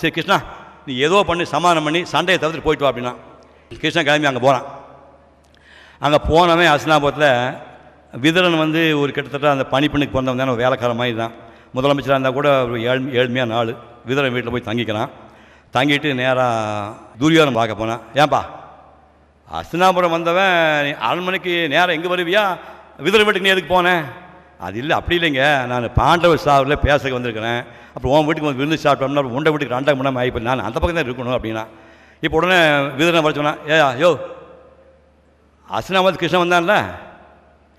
சரி கிருஷ்ணா நீ ஏதோ பண்ணி சமாதானம் பண்ணி சண்டையை தவிர்த்துட்டு போயிட்டு வா அப்படின்னா கிருஷ்ணா கிளம்பி அங்கே போகிறான் அங்கே போனவன் அசனாபுரத்தில் விதரன் வந்து ஒரு கிட்டத்தட்ட அந்த பனிப்பெண்ணுக்கு பிறந்தவன் தான் வேலைக்கார மாதிரி தான் முதலமைச்சராக இருந்தால் கூட ஒரு ஏழ் ஏழ்மையான நாள் விதரன் வீட்டில் போய் தங்கிக்கிறான் தங்கிட்டு நேராக துரியோதனம் பார்க்க போனான் ஏன்பா அஸ்தினாபுரம் வந்தவன் நீ அரண்மனைக்கு நேராக எங்கே வருவியா விதர வீட்டுக்கு நீ எதுக்கு போனேன் அது இல்லை அப்படி இல்லைங்க நான் பாண்டவ சாவில் பேச வந்திருக்கிறேன் அப்புறம் உன் வீட்டுக்கு வந்து விருந்து சாப்பிட்டோம்னா உண்டை வீட்டுக்கு ரெண்டாம் பண்ணாமல் ஆகிப்போம் நான் அந்த பக்கம் தான் இருக்கணும் அப்படின்னா இப்போ உடனே விதரனை வர ஏயா யோ அஸ்தினாபாத் கிருஷ்ணன் வந்தான்ல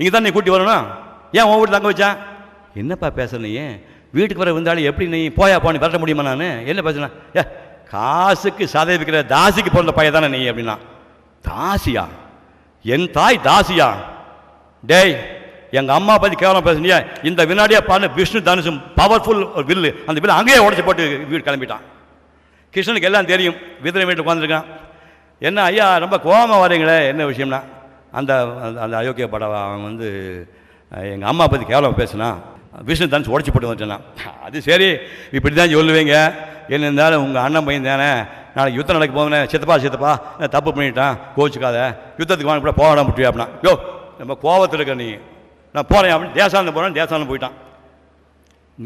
இங்கே தான் நீ கூட்டி வரணும் ஏன் உன் வீட்டு தங்க வச்சா என்னப்பா பேசுகிற நீ வீட்டுக்கு வர விருந்தாலும் எப்படி நீ போயா போனி வரட்ட முடியுமா நான் என்ன பேசுனா ஏ காசுக்கு சதை விற்கிற தாசிக்கு பிறந்த பையன் தானே நீ அப்படின்னா தாசியா என் தாய் தாசியா டேய் எங்கள் அம்மா பற்றி கேவலம் பேசுனியா இந்த வினாடியாக பாரு விஷ்ணு தனுஷும் பவர்ஃபுல் ஒரு வில்லு அந்த வில்லு அங்கேயே உடச்சி போட்டு வீடு கிளம்பிட்டான் கிருஷ்ணனுக்கு எல்லாம் தெரியும் விதிரை வீட்டில் உட்காந்துருக்கான் என்ன ஐயா ரொம்ப கோபமாக வரீங்களே என்ன விஷயம்னா அந்த அந்த அயோக்கிய படம் அவன் வந்து எங்கள் அம்மா பற்றி கேவலம் பேசினான் விஷ்ணு தான் உடச்சி போட்டு வந்துட்டேன் அது சரி இப்படி தான் சொல்லுவீங்க என்ன இருந்தாலும் உங்கள் அண்ணன் பையன் தானே நாளைக்கு யுத்தம் நடக்க போதுனே சித்தப்பா சித்தப்பா தப்பு பண்ணிட்டான் கோச்சிக்காத யுத்தத்துக்கு வாங்க கூட போகலாம் முடியும் அப்படின்னா யோ நம்ம கோவத்தில் இருக்க நீ நான் போகிறேன் அப்படின்னு தேசாந்தம் போகிறேன் தேசாந்தம் போயிட்டான்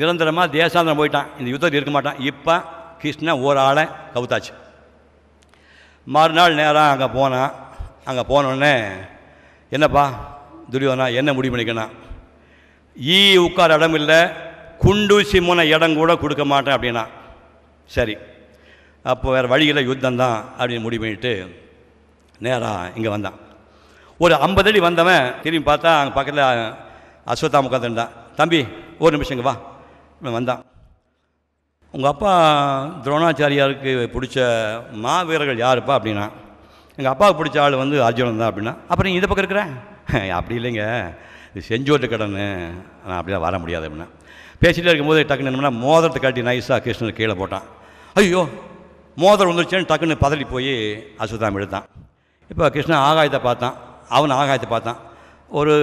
நிரந்தரமாக தேசாந்திரம் போயிட்டான் இந்த யுத்தத்தில் இருக்க மாட்டான் இப்போ கிருஷ்ணன் ஒரு ஆளை கவுத்தாச்சு மறுநாள் நேராக அங்கே போனான் அங்கே போனோடனே என்னப்பா துரியோனா என்ன முடிவு பண்ணிக்கணும் ஈ உட்கார இடம் இல்லை குண்டூசி மூண இடம் கூட கொடுக்க மாட்டேன் அப்படின்னா சரி அப்போ வேறு வழியில் யுத்தம் தான் அப்படின்னு முடிவு பண்ணிட்டு நேராக இங்கே வந்தான் ஒரு ஐம்பது அடி வந்தவன் திரும்பி பார்த்தா அங்கே பக்கத்தில் அஸ்வத்தா உட்காந்துருந்தான் தம்பி ஒரு நிமிஷம் இங்கே வா வந்தான் உங்கள் அப்பா துரோணாச்சாரியாருக்கு பிடிச்ச மாவீரர்கள் யாருப்பா அப்படின்னா எங்கள் அப்பாவுக்கு பிடிச்ச ஆள் வந்து அர்ஜுனன் தான் அப்படின்னா அப்புறம் நீங்கள் இந்த பக்கம் இருக்கிறேன் அப்படி இல்லைங்க இது செஞ்சோட்டு கடன் நான் அப்படிலாம் வர முடியாது அப்படின்னா பேசிகிட்டே இருக்கும்போது டக்குன்னு என்னம்னா மோதிரத்தை காட்டி நைஸாக கிருஷ்ணன் கீழே போட்டான் ஐயோ மோதிரம் வந்துருச்சேன்னு டக்குன்னு பதறி போய் அசுதாம் எடுத்தான் இப்போ கிருஷ்ணன் ஆகாயத்தை பார்த்தான் அவன் ஆகாயத்தை பார்த்தான் ஒரு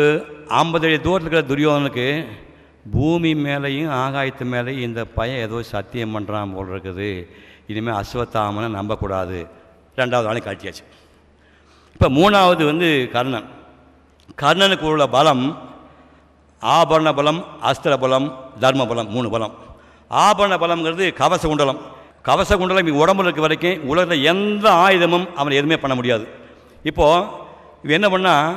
ஐம்பது அடி தூரத்தில் இருக்கிற துரியோதனுக்கு பூமி மேலேயும் ஆகாயத்து மேலேயும் இந்த பையன் ஏதோ சத்தியம் பண்ணுறான் போல் இருக்குது இனிமேல் அஸ்வத்தாமனை நம்பக்கூடாது ரெண்டாவது நாளைக்கு காட்டியாச்சு இப்போ மூணாவது வந்து கர்ணன் கர்ணனுக்கு உள்ள பலம் ஆபரண பலம் அஸ்திர பலம் தர்ம பலம் மூணு பலம் ஆபரண பலம்ங்கிறது கவச குண்டலம் கவச குண்டலம் உடம்புல இருக்க வரைக்கும் உலகத்தில் எந்த ஆயுதமும் அவனை எதுவுமே பண்ண முடியாது இப்போது இவன் என்ன பண்ணால்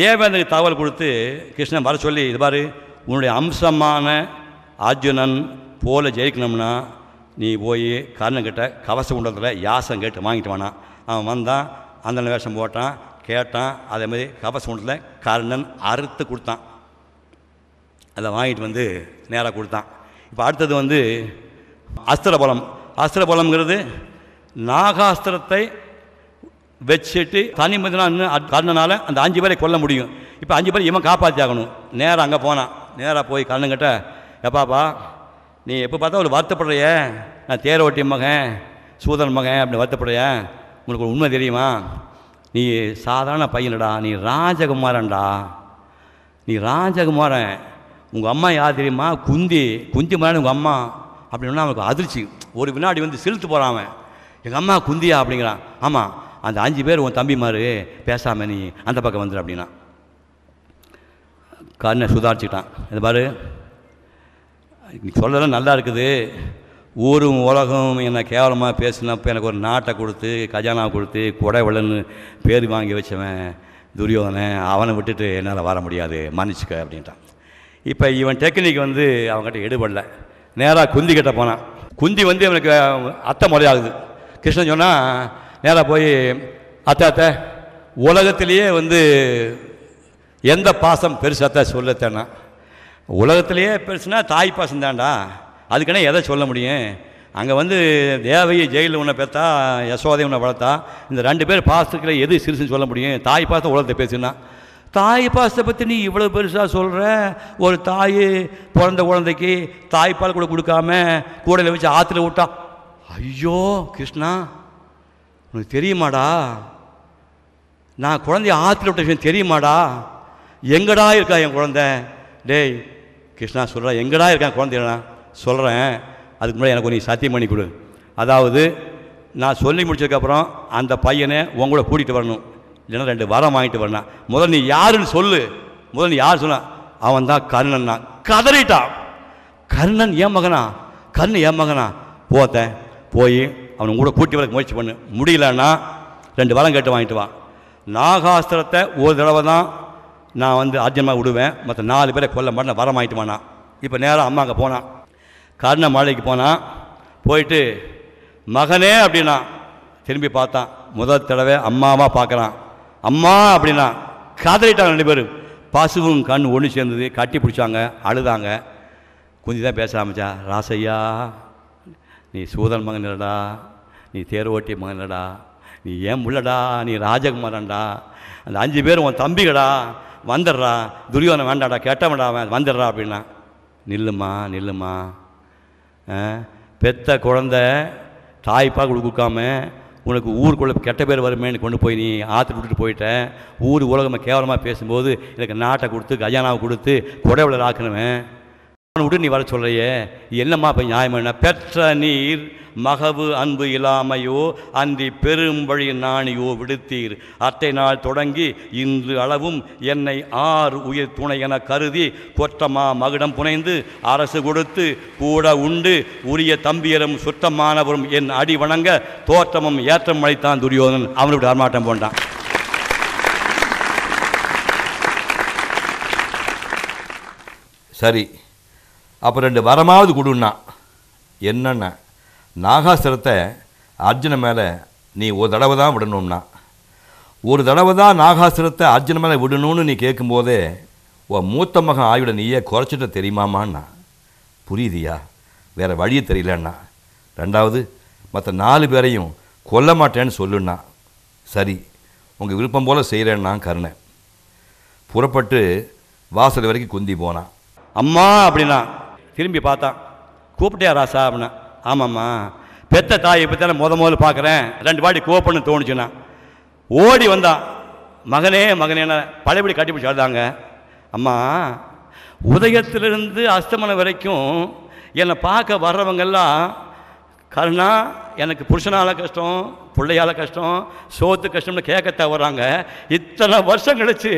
தேவேந்திரன் தகவல் கொடுத்து கிருஷ்ணன் வர சொல்லி இது பாரு உன்னுடைய அம்சமான அர்ஜுனன் போல ஜெயிக்கணும்னா நீ போய் கர்ணன் கிட்ட கவச குண்டலத்தில் யாசம் கேட்டு வாங்கிட்டு வேணாம் அவன் வந்தான் அந்த வேஷம் போட்டான் கேட்டான் அதே மாதிரி கபசூண்டத்தில் கர்ணன் அறுத்து கொடுத்தான் அதை வாங்கிட்டு வந்து நேராக கொடுத்தான் இப்போ அடுத்தது வந்து அஸ்திரபலம் அஸ்திரபலம்ங்கிறது நாகாஸ்திரத்தை வச்சுட்டு தனி மனிதனாக கர்ணனால் அந்த அஞ்சு பேரை கொல்ல முடியும் இப்போ அஞ்சு பேர் இவன் காப்பாற்றி ஆகணும் நேராக அங்கே போனான் நேராக போய் கர்ணங்கிட்ட எப்பாப்பா நீ எப்போ பார்த்தா ஒரு வருத்தப்படுறிய நான் தேரோட்டி மகன் சூதன் மகன் அப்படின்னு வருத்தப்படுறேன் உனக்கு உண்மை தெரியுமா நீ சாதாரண பையனடா நீ ராஜகுமாரன்டா நீ ராஜகுமாரன் உங்கள் அம்மா யார் தெரியுமா குந்தி குந்தி மாதிரி உங்கள் அம்மா அப்படின்னா அவனுக்கு அதிர்ச்சி ஒரு வினாடி வந்து செலுத்து போகிறான் அவன் எங்கள் அம்மா குந்தியா அப்படிங்கிறான் ஆமாம் அந்த அஞ்சு பேர் உன் தம்பி மாதிரி பேசாமல் நீ அந்த பக்கம் வந்துடு அப்படின்னா கண்ணை சுதாரிச்சுக்கிட்டான் இது பாரு நீ சொல்லலாம் நல்லா இருக்குது ஊரும் உலகம் என்ன கேவலமாக பேசினப்போ எனக்கு ஒரு நாட்டை கொடுத்து கஜானா கொடுத்து கொடை விலன்னு பேர் வாங்கி வச்சவன் துரியோதனை அவனை விட்டுட்டு என்னால் வர முடியாது மன்னிச்சுக்க அப்படின்ட்டான் இப்போ இவன் டெக்னிக் வந்து அவன்கிட்ட எடுபடலை நேராக குந்தி கிட்ட போனான் குந்தி வந்து இவனுக்கு அத்தை முறையாகுது கிருஷ்ணன் சொன்னால் நேராக போய் அத்தை அத்தை உலகத்திலேயே வந்து எந்த பாசம் பெருசாத்த சொல்ல உலகத்திலேயே பெருசுனா தாய் பாசம் தான்டா அதுக்குன்னா எதை சொல்ல முடியும் அங்கே வந்து தேவையை ஜெயிலில் உன்னை பேத்தா யசோதை உன்னை வளர்த்தா இந்த ரெண்டு பேர் பாசத்துக்கிற எது சிறுசுன்னு சொல்ல முடியும் தாய் பாசத்தை உலகத்தை பேசுனா தாய் பாசத்தை பற்றி நீ இவ்வளோ பெருசாக சொல்கிற ஒரு தாய் பிறந்த குழந்தைக்கு தாய்ப்பால் கூட கொடுக்காம கூடையில் வச்சு ஆற்றுல விட்டா ஐயோ கிருஷ்ணா உனக்கு தெரியுமாடா நான் குழந்தைய ஆற்றுல விட்ட விஷயம் தெரியுமாடா எங்கடா இருக்கா என் குழந்தை டேய் கிருஷ்ணா சொல்கிறா எங்கடா இருக்கான் குழந்தையடா சொல்கிறேன் அதுக்கு முன்னாடி எனக்கு கொஞ்சம் சத்தியம் பண்ணி கொடு அதாவது நான் சொல்லி முடிச்சதுக்கப்புறம் அந்த பையனை உங்களோட கூட்டிகிட்டு வரணும் இல்லைன்னா ரெண்டு வரம் வாங்கிட்டு வரணும் முதல் நீ யாருன்னு சொல்லு முதல் நீ யார் சொன்ன அவன் தான் கர்ணன் தான் கதறிட்டான் கர்ணன் ஏன் மகனா கர்ணன் ஏன் மகனா போத்தேன் போய் அவன் கூட கூட்டி வரக்கு முயற்சி பண்ணு முடியலன்னா ரெண்டு வரம் கேட்டு வாங்கிட்டு வா நாகாஸ்திரத்தை ஒரு தடவை தான் நான் வந்து அர்ஜென்ட்மாக விடுவேன் மற்ற நாலு பேரை கொல்ல மாட்டேன் வரம் வாங்கிட்டு வானா இப்போ நேராக அம்மா அங்கே போனான் கர்ண மாலைக்கு போனான் போயிட்டு மகனே அப்படின்னா திரும்பி பார்த்தான் முதல் தடவை அம்மாவாக பார்க்குறான் அம்மா அப்படின்னா காதலிட்டாங்க ரெண்டு பேரும் பசுவும் கண் ஒன்று சேர்ந்தது கட்டி பிடிச்சாங்க அழுதாங்க குஞ்சு தான் பேச ஆரம்பிச்சா ராசையா நீ சூதன் மகனடா நீ தேர் ஓட்டிய நீ ஏன் முள்ளடா நீ ராஜகுமாரன்டா அந்த அஞ்சு பேர் உன் தம்பிகடா வந்துடுறா துரியோனை வேண்டாடா கேட்டவன்டா அவன் வந்துடுறா அப்படின்னா நில்லுமா நில்லுமா பெத்த குழந்த தாய்ப்பாக கொடுக்காம உனக்கு ஊருக்குள்ளே கெட்ட பேர் வருமேன்னு கொண்டு போய் நீ ஆற்று விட்டுட்டு போயிட்டேன் ஊர் உலகமாக கேவலமாக பேசும்போது எனக்கு நாட்டை கொடுத்து கஜானாவை கொடுத்து குடைவில் ஆக்கணுவேன் விட்டு நீ வர சொல்கிறையே என்னம்மா இப்போ நியாயம் என்ன பெற்ற நீர் மகவு அன்பு இல்லாமையோ அந்தி பெரும் வழி நாணியோ விடுத்தீர் அத்தை நாள் தொடங்கி இன்று அளவும் என்னை ஆர் உயிர் துணை என கருதி கொற்றமா மகுடம் புனைந்து அரசு கொடுத்து கூட உண்டு உரிய தம்பியரும் சுத்தமானவரும் என் அடி வணங்க தோற்றமும் ஏற்றம் அழைத்தான் துரியோதனன் அவனுடைய ஆர்மாட்டம் போன்றான் சரி அப்போ ரெண்டு வரமாவது கொடுன்னா என்னென்ன நாகாசுரத்தை அர்ஜுன மேலே நீ ஒரு தடவை தான் விடணும்னா ஒரு தடவை தான் நாகாசுரத்தை அர்ஜுன மேலே விடணும்னு நீ கேட்கும்போதே உன் மூத்த மகன் ஆயுட நீயே குறைச்சிட்ட தெரியுமாமான்னா புரியுதியா வேறு வழியே தெரியலண்ணா ரெண்டாவது மற்ற நாலு பேரையும் கொல்ல மாட்டேன்னு சொல்லுண்ணா சரி உங்கள் விருப்பம் போல் செய்கிறேன்னா கருணை புறப்பட்டு வாசல் வரைக்கும் குந்தி போனான் அம்மா அப்படின்னா திரும்பி பார்த்தான் கூப்பிட்டே ராசா அப்படின்னா ஆமாம்மா பெத்த தாய் இப்போ தானே முத முதல்ல பார்க்குறேன் ரெண்டு வாட்டி கோப்பன்னு தோணுச்சுன்னா ஓடி வந்தான் மகனே மகனே பழையபடி கட்டிப்பிடிச்சு அழுதாங்க அம்மா உதயத்திலிருந்து அஸ்தமனம் வரைக்கும் என்னை பார்க்க வர்றவங்கெல்லாம் கருணா எனக்கு புருஷனால் கஷ்டம் பிள்ளையால் கஷ்டம் சோத்து கஷ்டம்னு கேட்க தவறாங்க இத்தனை வருஷம் கழித்து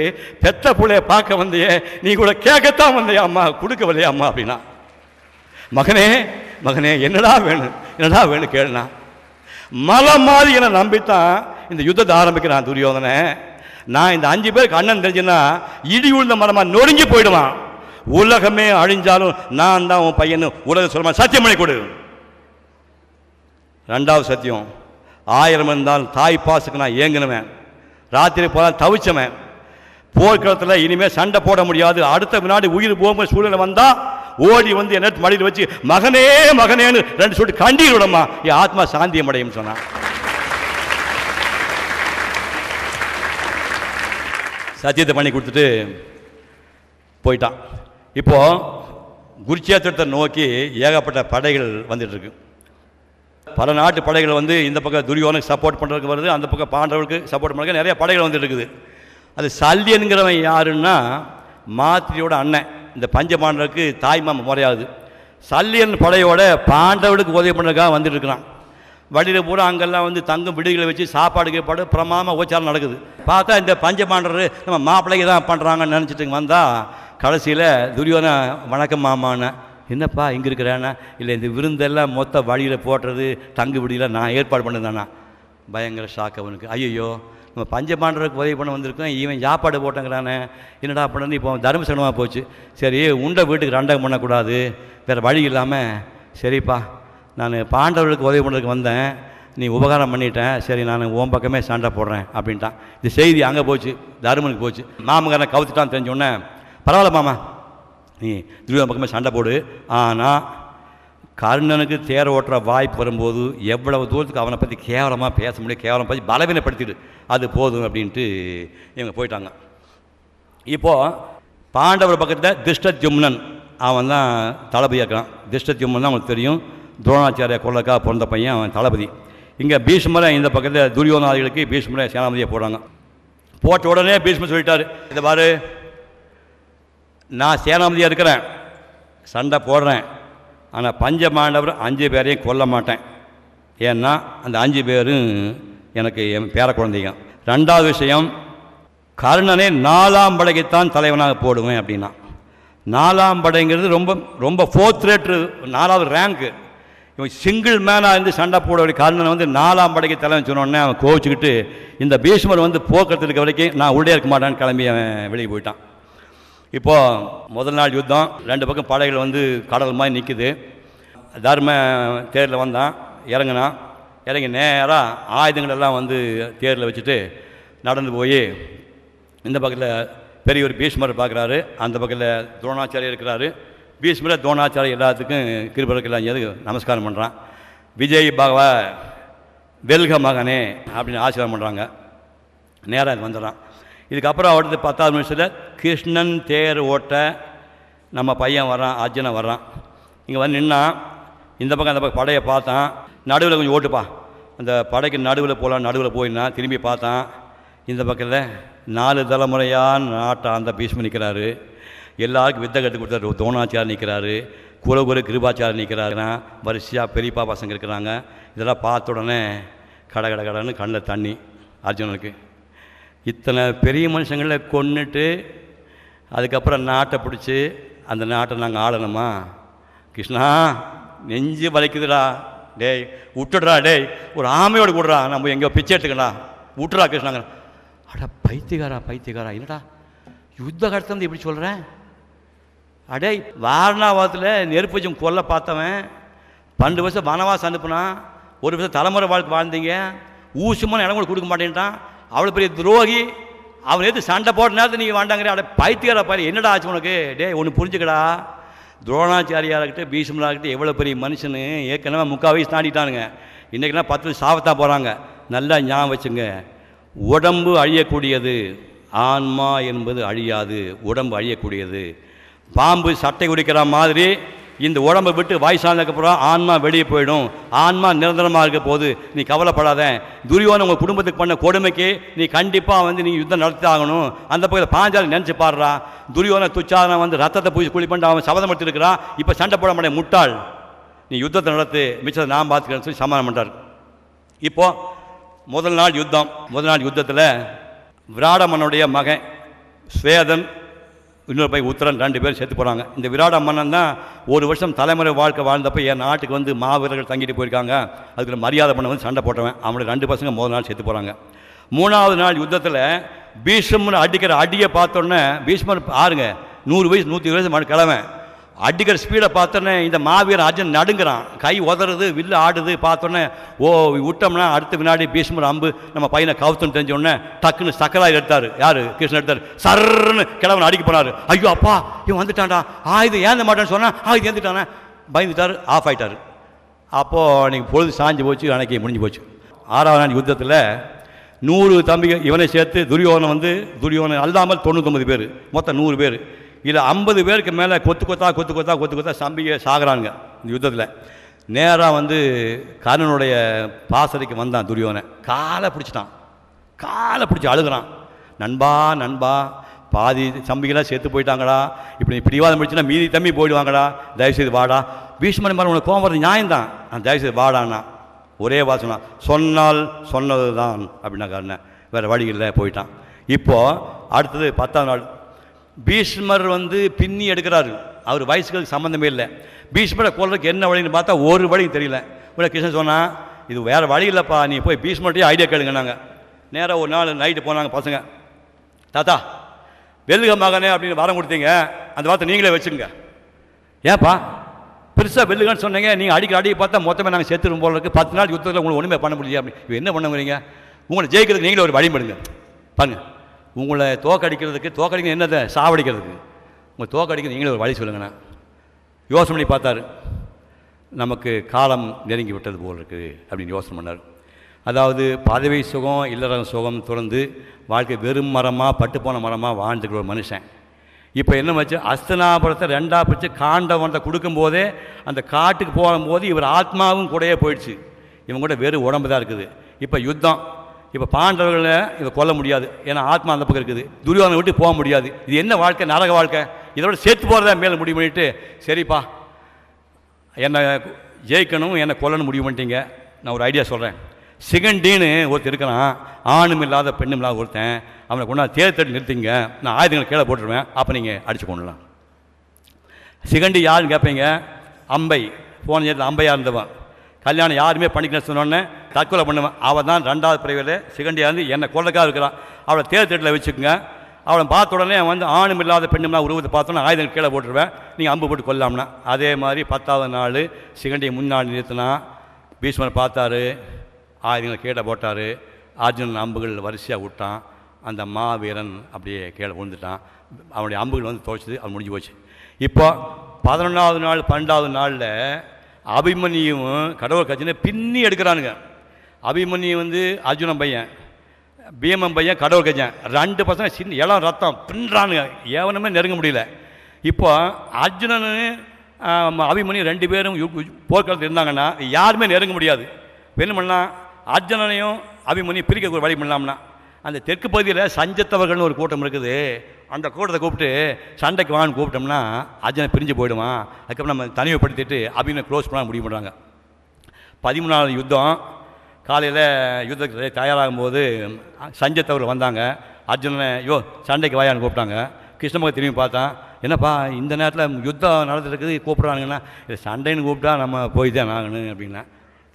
பெத்த பிள்ளைய பார்க்க வந்தியே நீ கூட கேட்கத்தான் வந்தியா அம்மா கொடுக்கவில்லையா அம்மா அப்படின்னா மகனே மகனே என்னடா வேணும் என்னடா வேணும் கேளுனா மலை மாதிரி என்னை நம்பித்தான் இந்த யுத்தத்தை ஆரம்பிக்கிறான் துரியோதனை நான் இந்த அஞ்சு பேருக்கு அண்ணன் தெரிஞ்சுன்னா இடி உழுந்த மரமாக நொறிஞ்சு போயிடுவான் உலகமே அழிஞ்சாலும் நான் தான் உன் பையன் உலக சொல்லுமா சத்தியம் பண்ணி கொடு ரெண்டாவது சத்தியம் ஆயிரம் இருந்தால் தாய் பாசுக்கு நான் ஏங்கினவன் ராத்திரி போனால் தவிச்சவன் போர்க்களத்தில் இனிமேல் சண்டை போட முடியாது அடுத்த வினாடி உயிர் போகும்போது சூழ்நிலை வந்தால் ஓடி வந்து என்ன மடியில் வச்சு மகனே மகனேன்னு ரெண்டு சொல்லிட்டு கண்டீர் விடம்மா என் ஆத்மா சாந்தியம் அடையும் சொன்னான் சத்தியத்தை பண்ணி கொடுத்துட்டு போயிட்டான் இப்போது குருச்சேத்திரத்தை நோக்கி ஏகப்பட்ட படைகள் வந்துட்டுருக்கு பல நாட்டு படைகள் வந்து இந்த பக்கம் துரியோனுக்கு சப்போர்ட் பண்ணுறதுக்கு வருது அந்த பக்கம் பாண்டவர்களுக்கு சப்போர்ட் பண்ணுறதுக்கு நிறைய படைகள் வந்துட்டு இருக்குது அது சல்யனுங்கிறவன் யாருன்னா மாத்திரியோட அண்ணன் இந்த பஞ்சபாண்டருக்கு தாய்மாம முறையாது சல்லியன் படையோட பாண்டவர்களுக்கு உதவி பண்ணுறதுக்காக வந்துட்டுருக்கிறான் வழியில் பூரா அங்கெல்லாம் வந்து தங்கும் விடுதிகளை வச்சு சாப்பாடு கேட்பாடு பிரமாமல் உபச்சாரம் நடக்குது பார்த்தா இந்த பஞ்சபாண்டர் நம்ம மாப்பிள்ளைக்கு தான் பண்ணுறாங்கன்னு நினச்சிட்டு வந்தால் கடைசியில் துரியோன வணக்கம் மாமான என்னப்பா இங்கே இருக்கிறேன்னா இல்லை இந்த விருந்தெல்லாம் மொத்த வழியில் போடுறது தங்கு விடுதியெல்லாம் நான் ஏற்பாடு பண்ணியிருந்தேண்ணா பயங்கர ஷாக் அவனுக்கு ஐயோ நம்ம பஞ்சபாண்டருக்கு உதவி பண்ண வந்திருக்கோம் இவன் சாப்பாடு போட்டங்கிறானே என்னடா அப்படின்னு இப்போ தர்மசனமாக போச்சு சரி உண்டை வீட்டுக்கு ரண்டகம் பண்ணக்கூடாது வேறு வழி இல்லாமல் சரிப்பா நான் பாண்டவர்களுக்கு உதவி பண்ணுறதுக்கு வந்தேன் நீ உபகாரம் பண்ணிட்டேன் சரி நான் உன் பக்கமே சண்டை போடுறேன் அப்படின்ட்டான் இந்த செய்தி அங்கே போச்சு தருமனுக்கு போச்சு மாமகாரன் கவுத்துட்டான்னு தெரிஞ்சோடனே பரவாயில்ல மாமா நீ திருவிழா பக்கமே சண்டை போடு ஆனால் கர்ணனுக்கு தேர் ஓட்டுற வாய்ப்பு வரும்போது எவ்வளவு தூரத்துக்கு அவனை பற்றி கேவலமாக பேச முடியும் கேவலம் பற்றி பலவீனப்படுத்திடு அது போதும் அப்படின்ட்டு இவங்க போயிட்டாங்க இப்போது பாண்டவர் பக்கத்தில் திஷ்டத்யும்னன் அவன் தான் தளபதியாக இருக்கான் திஷ்டத்யும்னன் தான் அவனுக்கு தெரியும் துரோணாச்சாரிய குரலக்காக பிறந்த பையன் அவன் தளபதி இங்கே பீஷ்மரை இந்த பக்கத்தில் துரியோனாதிகளுக்கு பீஷ்மரை சேனாமதியை போடுறாங்க போட்ட உடனே பீஷ்மர் சொல்லிட்டார் இதை பாரு நான் சேனாமதியாக இருக்கிறேன் சண்டை போடுறேன் ஆனால் பஞ்சமாண்டவர் அஞ்சு பேரையும் கொல்ல மாட்டேன் ஏன்னா அந்த அஞ்சு பேரும் எனக்கு என் பேர குழந்தைங்க ரெண்டாவது விஷயம் கர்ணனை நாலாம் படைக்குத்தான் தலைவனாக போடுவேன் அப்படின்னா நாலாம் படைங்கிறது ரொம்ப ரொம்ப ஃபோர்த் ரேட்ரு நாலாவது ரேங்க்கு இவன் சிங்கிள் மேனாக இருந்து சண்டை போட வேண்டிய கர்ணனை வந்து நாலாம் படைக்கு தலைவன் சொன்னோடனே அவன் கோவிச்சுக்கிட்டு இந்த பீஷ்மர் வந்து போக்கிறதுக்கு வரைக்கும் நான் உள்ளே இருக்க மாட்டான்னு கிளம்பி அவன் வெளியே போயிட்டான் இப்போ முதல் நாள் யுத்தம் ரெண்டு பக்கம் படைகள் வந்து கடல் மாதிரி நிற்குது தர்ம தேரில் வந்தான் இறங்கினான் இறங்கி நேராக ஆயுதங்களெல்லாம் வந்து தேரில் வச்சுட்டு நடந்து போய் இந்த பக்கத்தில் பெரிய ஒரு பீஷ்மர் பார்க்குறாரு அந்த பக்கத்தில் துரோணாச்சாரியர் இருக்கிறாரு பீஷ்மரை துரோணாச்சாரியர் எல்லாத்துக்கும் கிருபர்களுக்கெல்லாம் எது நமஸ்காரம் பண்ணுறான் விஜய் பகவா வெல்க மகனே அப்படின்னு ஆசீர்வாதம் பண்ணுறாங்க நேராக வந்துடுறான் இதுக்கப்புறம் அடுத்து பத்தாவது நிமிஷத்தில் கிருஷ்ணன் தேர் ஓட்ட நம்ம பையன் வரான் அர்ஜுனன் வரான் இங்கே வந்து நின்னான் இந்த பக்கம் அந்த பக்கம் படையை பார்த்தான் நடுவில் கொஞ்சம் ஓட்டுப்பா அந்த படைக்கு நடுவில் போகலாம் நடுவில் போயிருந்தான் திரும்பி பார்த்தான் இந்த பக்கத்தில் நாலு தலைமுறையாக நாட்டை அந்த பீஷ்மன் நிற்கிறாரு எல்லாருக்கும் வித்தை கற்றுக் கொடுத்தாரு தோணாச்சார் நிற்கிறாரு குலகுரு கிருபாச்சாரர் நிற்கிறாருன்னா வரிசையாக பெரியப்பா பசங்க இருக்கிறாங்க இதெல்லாம் பார்த்த உடனே கட கட கடைன்னு கண்ணில் தண்ணி அர்ஜுனனுக்கு இத்தனை பெரிய மனுஷங்களை கொண்டுட்டு அதுக்கப்புறம் நாட்டை பிடிச்சி அந்த நாட்டை நாங்கள் ஆளணுமா கிருஷ்ணா நெஞ்சு வலிக்குதுடா டேய் விட்டுடுறா டேய் ஒரு ஆமையோடு விடுறா நம்ம எங்கேயோ பிச்சை எடுத்துக்கலாம் விட்டுறா கிருஷ்ணாங்க அடா பைத்தியகாரா பைத்தியகாரா என்னடா யுத்த காலத்துலேருந்து இப்படி சொல்கிறேன் அடே வாரணாவாதத்தில் நெருப்பஜம் கொல்ல பார்த்தவன் பன்னெண்டு வருஷம் வனவாசம் அனுப்புனான் ஒரு வருஷம் தலைமுறை வாழ்க்கை வாழ்ந்தீங்க ஊசுமான இடம் கூட கொடுக்க மாட்டேன்ட்டான் அவ்வளோ பெரிய துரோகி அவன் எது சண்டை போட்ட நேரத்தில் நீங்கள் வாண்டாங்கிற அட பைத்தியாரா பாரு என்னடா ஆச்சு உனக்கு டே ஒன்று புரிஞ்சுக்கடா துரோணாச்சாரியாக இருக்கட்டும் பீஷ்மலாக இருக்கட்டும் எவ்வளோ பெரிய மனுஷனு ஏற்கனவே முக்கால் வயசு தாண்டிட்டானுங்க இன்றைக்கெல்லாம் பத்து சாவத்தான் போகிறாங்க நல்லா ஞாபகம் வச்சுங்க உடம்பு அழியக்கூடியது ஆன்மா என்பது அழியாது உடம்பு அழியக்கூடியது பாம்பு சட்டை குடிக்கிற மாதிரி இந்த உடம்பை விட்டு வயசானதுக்கப்புறம் ஆன்மா வெளியே போயிடும் ஆன்மா நிரந்தரமாக இருக்க போது நீ கவலைப்படாத துரியோன உங்கள் குடும்பத்துக்கு பண்ண கொடுமைக்கு நீ கண்டிப்பாக வந்து நீ யுத்தம் நடத்தி ஆகணும் அந்த பக்கத்தில் பாஞ்சாலி நினச்சி பாடுறா துரியோன துச்சாதனை வந்து ரத்தத்தை பூசி குழி பண்ண அவன் சபதம் எடுத்துருக்கிறான் இப்போ சண்டை போட மாட்டே முட்டாள் நீ யுத்தத்தை நடத்து மிச்சத்தை நான் பார்த்துக்கிறேன்னு சொல்லி சமாதானம் பண்ணுறாரு இப்போது முதல் நாள் யுத்தம் முதல் நாள் யுத்தத்தில் விராடமனுடைய மகன் ஸ்வேதன் இன்னொரு பையன் உத்தரன் ரெண்டு பேரும் செத்து போகிறாங்க இந்த விராட மன்னன் தான் ஒரு வருஷம் தலைமுறை வாழ்க்கை வாழ்ந்தப்போ என் நாட்டுக்கு வந்து மாவீரர்கள் தங்கிட்டு போயிருக்காங்க அதுக்கு மரியாதை பண்ண வந்து சண்டை போட்டவன் அவனுடைய ரெண்டு பசங்க மூணு நாள் செத்து போகிறாங்க மூணாவது நாள் யுத்தத்தில் பீஷ்மன் அடிக்கிற அடியை பார்த்தோன்னே பீஷ்மன் பாருங்க நூறு வயசு நூற்றி வயசு மனு கிழமை அடிக்கிற ஸ்பீடை பார்த்தோன்னே இந்த மாவீரன் அர்ஜுன் நடுங்கிறான் கை உதறது வில்லு ஆடுது பார்த்தோன்னே ஓ விட்டோம்னா அடுத்த வினாடி பீஷ்மர் அம்பு நம்ம பையனை கவுத்துன்னு தெரிஞ்சோடனே டக்குன்னு சக்கராய் எடுத்தார் யார் கிருஷ்ணன் எடுத்தார் சர்ன்னு கிழவன் அடிக்க போனார் ஐயோ அப்பா இவன் வந்துட்டான்டா இது ஏந்த மாட்டேன்னு சொன்னால் இது ஏந்துட்டானே பயந்துட்டார் ஆஃப் ஆகிட்டார் அப்போது அன்றைக்கி பொழுது சாஞ்சு போச்சு அன்றைக்கி முடிஞ்சு போச்சு ஆறாவது நாள் யுத்தத்தில் நூறு தம்பி இவனை சேர்த்து துரியோகனை வந்து துரியோகனை அல்லாமல் தொண்ணூத்தொம்பது பேர் மொத்தம் நூறு பேர் இதில் ஐம்பது பேருக்கு மேலே கொத்து கொத்தா கொத்து கொத்தா கொத்து கொத்தா சம்பிகை சாகிறானுங்க இந்த யுத்தத்தில் நேராக வந்து கர்ணனுடைய பாசறைக்கு வந்தான் துரியோனன் காலை பிடிச்சிட்டான் காலை பிடிச்சி அழுகிறான் நண்பா நண்பா பாதி சம்பிகளாக சேர்த்து போயிட்டாங்கடா இப்படி பிடிவாதம் பிடிச்சுன்னா மீதி தம்பி போயிடுவாங்கடா தயவுசெய்து வாடா பீஷ்மணி மாதிரி உனக்கு கோவம் வர்றது நியாயம்தான் நான் தயவுசெய்து வாடான்னா ஒரே வாசனா சொன்னால் சொன்னது தான் அப்படின்னா காரணம் வேறு வழி இல்லை போயிட்டான் இப்போது அடுத்தது பத்தாம் நாள் பீஷ்மர் வந்து பின்னி எடுக்கிறாரு அவர் வயசுகளுக்கு சம்மந்தமே இல்லை பீஷ்மரை கொள்றதுக்கு என்ன வழின்னு பார்த்தா ஒரு வழியும் தெரியல உடனே கிருஷ்ணன் சொன்னால் இது வேறு வழி இல்லைப்பா நீ போய் பீஷ்மர்ட்டையும் ஐடியா கேளுங்க நாங்கள் நேராக ஒரு நாள் நைட்டு போனாங்க பசங்க தாத்தா வெல்லுக மகனே அப்படின்னு வரம் கொடுத்தீங்க அந்த வார்த்தை நீங்களே வச்சுங்க ஏன்ப்பா பெருசாக வெல்லுகன்னு சொன்னீங்க நீங்கள் அடிக்கிற அடிக்க பார்த்தா மொத்தமாக நாங்கள் சேர்த்துருவோம் போல பத்து நாள் யுத்தத்தில் உங்களுக்கு ஒன்றுமே பண்ண முடியாது அப்படின்னு என்ன முடியுங்க உங்களை ஜெயிக்கிறதுக்கு நீங்களே ஒரு வழிபடுங்க பாருங்கள் உங்களை தோக்கடிக்கிறதுக்கு தோக்கடிக்க என்னது சாவடிக்கிறதுக்கு உங்கள் தோக்கடிக்கிறது நீங்களே ஒரு வழி சொல்லுங்கண்ணா யோசனை பண்ணி பார்த்தாரு நமக்கு காலம் நெருங்கி விட்டது போல் இருக்குது அப்படின்னு யோசனை பண்ணார் அதாவது பதவி சுகம் இல்லற சுகம் துறந்து வாழ்க்கை வெறும் மரமாக பட்டுப்போன மரமாக வாழ்ந்துக்கிற ஒரு மனுஷன் இப்போ என்ன வச்சு அஸ்தனாபுரத்தை ரெண்டாக பிடிச்சி காண்டவனத்தை கொடுக்கும்போதே அந்த காட்டுக்கு போகும்போது இவர் ஆத்மாவும் கூடயே போயிடுச்சு இவங்க கூட வெறும் உடம்பு தான் இருக்குது இப்போ யுத்தம் இப்போ பாண்டவர்களை இதை கொல்ல முடியாது ஏன்னா ஆத்மா அந்த பக்கம் இருக்குது துரியோதனை விட்டு போக முடியாது இது என்ன வாழ்க்கை நரக வாழ்க்கை இதோட சேர்த்து போகிறதா மேலே முடிவு பண்ணிட்டு சரிப்பா என்னை ஜெயிக்கணும் என்னை கொல்லணும் முடிவு பண்ணிட்டீங்க நான் ஒரு ஐடியா சொல்கிறேன் சிகண்டின்னு ஒருத்தர் இருக்கிறான் ஆணும் இல்லாத பெண்ணும் இல்லாத ஒருத்தன் அவனை கொண்டா தேர்தல் நிறுத்திங்க நான் ஆயுதங்களை கீழே போட்டுருவேன் அப்போ நீங்கள் அடித்து கொள்ளலாம் சிகண்டி யாருன்னு கேட்பீங்க அம்பை போன நேரத்தில் அம்பையாக இருந்தவன் கல்யாணம் யாருமே பண்ணிக்கலன்னு சொன்னோன்னே தற்கொலை பண்ணுவேன் அவள் தான் ரெண்டாவது பிரிவில் இருந்து என்னை கொள்ளக்காக இருக்கிறான் அவளை தேர் தேட்டில் வச்சுக்கோங்க அவளை பார்த்த உடனே வந்து ஆணும் இல்லாத பெண்ணும்லாம் உருவத்தை பார்த்தோன்னா ஆயுதம் கீழே போட்டுருவேன் நீங்கள் அம்பு போட்டு கொல்லாம்னா அதே மாதிரி பத்தாவது நாள் சிகண்டியை முன்னாடி நிறுத்தினா பீஷ்மரை பார்த்தாரு ஆயுதங்களை கீழே போட்டார் அர்ஜுனன் அம்புகள் வரிசையாக விட்டான் அந்த மாவீரன் அப்படியே கீழே விழுந்துட்டான் அவனுடைய அம்புகள் வந்து துவைச்சது அவன் முடிஞ்சு போச்சு இப்போ பதினொன்றாவது நாள் பன்னெண்டாவது நாளில் அபிமன்யும் கடவுள் கட்சினை பின்னி எடுக்கிறானுங்க அபிமன்யு வந்து அர்ஜுனன் பையன் பீமன் பையன் கடவுள் கஜன் ரெண்டு பசங்க சின்ன இளம் ரத்தம் பின்றானுங்க ஏவனமே நெருங்க முடியல இப்போ அர்ஜுனனு அபிமன்யு ரெண்டு பேரும் போர்க்களத்தில் இருந்தாங்கன்னா யாருமே நெருங்க முடியாது என்ன பண்ணலாம் அர்ஜுனனையும் அபிமன்யும் பிரிக்கக்கூடிய வழி பண்ணலாம்னா அந்த தெற்கு பகுதியில் சஞ்சத்தவர்கள்னு ஒரு கூட்டம் இருக்குது அந்த கூட்டத்தை கூப்பிட்டு சண்டைக்கு வாங்க கூப்பிட்டோம்னா அஜனை பிரிஞ்சு போயிடுவான் அதுக்கப்புறம் நம்ம தனிமைப்படுத்திட்டு அப்படின்னு க்ளோஸ் பண்ண முடிவு பண்ணுறாங்க பதிமூணாவது யுத்தம் காலையில் யுத்தத்துக்கு தயாராகும் போது சஞ்சத்தவர்கள் வந்தாங்க அர்ஜுனனை யோ சண்டைக்கு வாயான்னு கூப்பிட்டாங்க கிருஷ்ணமக திரும்பி பார்த்தான் என்னப்பா இந்த நேரத்தில் யுத்தம் நடந்துருக்குது கூப்பிட்றாங்கன்னா இது சண்டைன்னு கூப்பிட்டா நம்ம போய் தான் ஆகணும் அப்படின்னா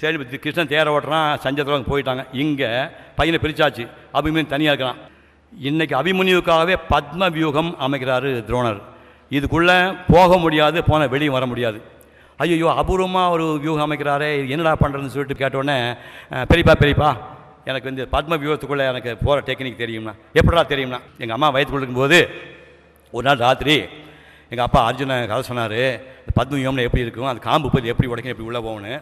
சரி கிருஷ்ணன் தேர ஓட்டுறான் சஞ்சயத்தில் போயிட்டாங்க இங்கே பையனை பிரிச்சாச்சு அபிமன்யு தனியாக இருக்கிறான் இன்றைக்கி அபிமன்யுக்காகவே பத்ம வியூகம் அமைக்கிறாரு துரோணர் இதுக்குள்ளே போக முடியாது போனால் வெளியே வர முடியாது ஐயோ அபூர்வமாக ஒரு வியூகம் அமைக்கிறாரே என்னடா பண்ணுறதுன்னு சொல்லிட்டு கேட்டோடனே பெரியப்பா பெரியப்பா எனக்கு இந்த பத்ம வியூகத்துக்குள்ளே எனக்கு போகிற டெக்னிக் தெரியும்னா எப்படா தெரியும்னா எங்கள் அம்மா வயிற்றுக்குள்ள போது ஒரு நாள் ராத்திரி எங்கள் அப்பா அர்ஜுனை கதை சொன்னார் பத்ம வியூகம்னு எப்படி இருக்கும் அது காம்பு போய் எப்படி உடைக்கணும் எப்படி உள்ளே போகணும்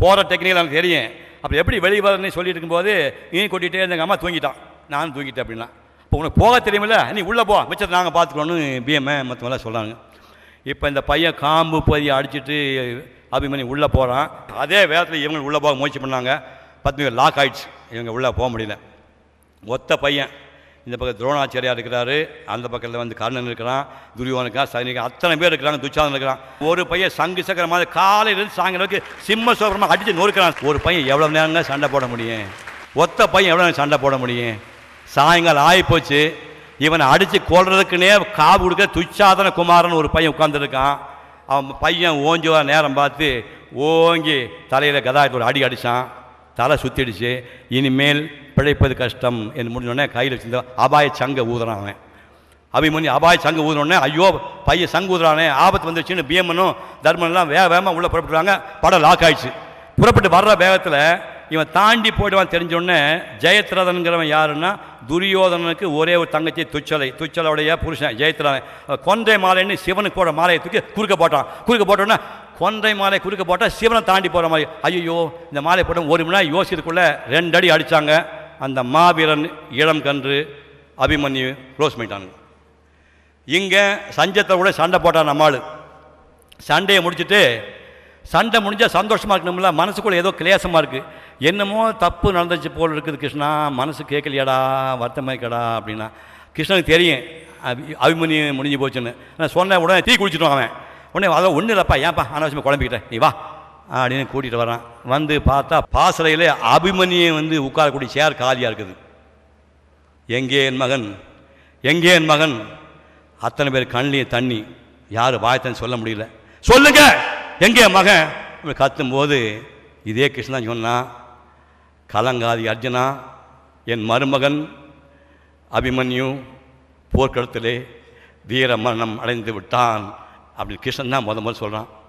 போகிற டெக்னிக்கல் எனக்கு தெரியும் அப்போ எப்படி வெளியே வரணும்னு சொல்லிட்டு இருக்கும்போது நீ கொட்டிகிட்டே இருந்தாங்க அம்மா தூங்கிட்டான் நானும் தூங்கிட்டேன் அப்படின்னா இப்போ உனக்கு போக தெரியுமில்ல நீ உள்ளே போ மிச்சத்தை நாங்கள் பார்த்துக்கணும்னு பிஎம்ஏ மற்றவங்களாம் சொல்கிறாங்க இப்போ இந்த பையன் காம்பு போய் அடிச்சுட்டு அபிமனி உள்ளே போகிறான் அதே வேகத்தில் இவங்க உள்ளே போக முயற்சி பண்ணாங்க பத்து லாக் ஆகிடுச்சு இவங்க உள்ளே போக முடியல ஒத்த பையன் இந்த பக்கம் துரோணாச்சாரியாக இருக்கிறாரு அந்த பக்கத்தில் வந்து கர்ணன் இருக்கிறான் துரியோன் இருக்கான் சைனிகா அத்தனை பேர் இருக்கிறாங்க துச்சாதன் இருக்கிறான் ஒரு பையன் சங்கு சக்கர மாதிரி காலையிலேருந்து சாயங்காலம் சிம்ம சோபரமாக அடித்து நொறுக்கிறான் ஒரு பையன் எவ்வளோ நேரங்க சண்டை போட முடியும் ஒத்த பையன் எவ்வளோ நேரம் சண்டை போட முடியும் சாயங்காலம் ஆகிப்போச்சு இவனை அடித்து கொள்றதுக்குன்னே காவு கொடுக்க துச்சாதன குமாரன் ஒரு பையன் உட்காந்துருக்கான் அவன் பையன் ஓஞ்சி நேரம் பார்த்து ஓங்கி தலையில் கதாயத்தோட அடி அடித்தான் தலை சுற்றிடுச்சு இனிமேல் பிழைப்பது கஷ்டம் என்று முடிஞ்சோடனே கையில் வச்சிருந்த அபாய சங்க ஊதுறான் அவன் அபிமன்யு அபாய சங்க ஊதுனோடனே ஐயோ பையன் சங்கு ஊதுறானே ஆபத்து வந்துருச்சுன்னு பீமனும் தர்மன்லாம் வேக வேகமாக உள்ளே புறப்பட்டுருவாங்க படம் லாக் ஆயிடுச்சு புறப்பட்டு வர்ற வேகத்தில் இவன் தாண்டி போயிடுவான் தெரிஞ்சோடனே ஜெயத்ரதன்கிறவன் யாருன்னா துரியோதனனுக்கு ஒரே ஒரு தங்கச்சி துச்சலை துச்சலோடைய புருஷன் ஜெயத்ரதன் கொன்றை மாலைன்னு சிவனுக்கு போட மாலையை தூக்கி குறுக்க போட்டான் குறுக்க போட்டோன்னா கொன்றை மாலை குறுக்க போட்டால் சிவனை தாண்டி போகிற மாதிரி ஐயோ இந்த மாலை போட்டோம் ஒரு மணி நேரம் யோசிக்கிறதுக்குள்ளே ரெண்டு அடி அடித்தாங்க அந்த மாவீரன் இளம் கன்று அபிமன்யு க்ளோஸ் பண்ணிட்டானுங்க இங்கே சஞ்சத்தை கூட சண்டை போட்டான் நம்மாள் சண்டையை முடிச்சுட்டு சண்டை முடிஞ்சால் சந்தோஷமாக இருக்கணும்ல மனசுக்குள்ளே ஏதோ கிளேசமாக இருக்குது என்னமோ தப்பு நடந்துச்சு போல் இருக்குது கிருஷ்ணா மனசு கேட்கலையாடா வருத்தமாக இருக்கடா அப்படின்னா கிருஷ்ணனுக்கு தெரியும் அபி அபிமன்யு முடிஞ்சு போச்சுன்னு நான் சொன்ன உடனே தீ குளிச்சிட்டோம் அவன் உடனே அதை ஒன்றும் இல்லைப்பா ஏன்ப்பா அனாவசியமாக குழம்பிக்கிட்டேன் நீ வா அப்படின்னு கூட்டிகிட்டு வரான் வந்து பார்த்தா பாசறையில் அபிமன்யை வந்து உட்காரக்கூடிய சேர் காலியாக இருக்குது எங்கே என் மகன் எங்கே என் மகன் அத்தனை பேர் கண்ணிலே தண்ணி யார் வாயத்தன்னு சொல்ல முடியல சொல்லுங்க எங்கே மகன் கத்தும் கத்தும்போது இதே கிருஷ்ணன் சொன்னான் கலங்காதி அர்ஜுனா என் மருமகன் அபிமன்யு போர்க்களத்திலே வீர மரணம் அடைந்து விட்டான் அப்படின்னு கிருஷ்ணன் தான் முத முதல் சொல்கிறான்